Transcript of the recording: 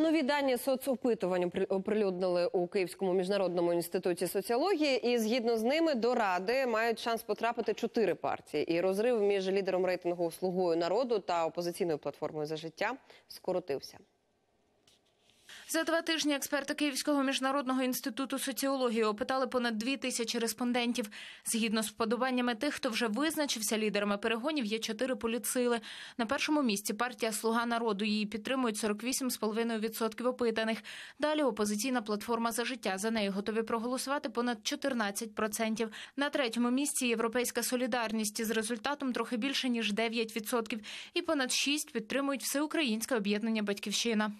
Нові дані соцопитувань оприлюднили у Київському міжнародному інституті соціології, і згідно з ними до ради мають шанс потрапити чотири партії. І розрив між лідером рейтингу Слугою народу та опозиційною платформою за життя скоротився. За два тижні експерти Київського міжнародного інституту соціології опитали понад дві тисячі респондентів. Згідно з вподобаннями тих, хто вже визначився лідерами перегонів, є чотири політсили. На першому місці партія Слуга народу її підтримують 48,5% опитаних. Далі опозиційна платформа за життя. За неї готові проголосувати понад 14%. На третьому місці європейська солідарність з результатом трохи більше ніж 9%. І понад 6% підтримують всеукраїнське об'єднання Батьківщина.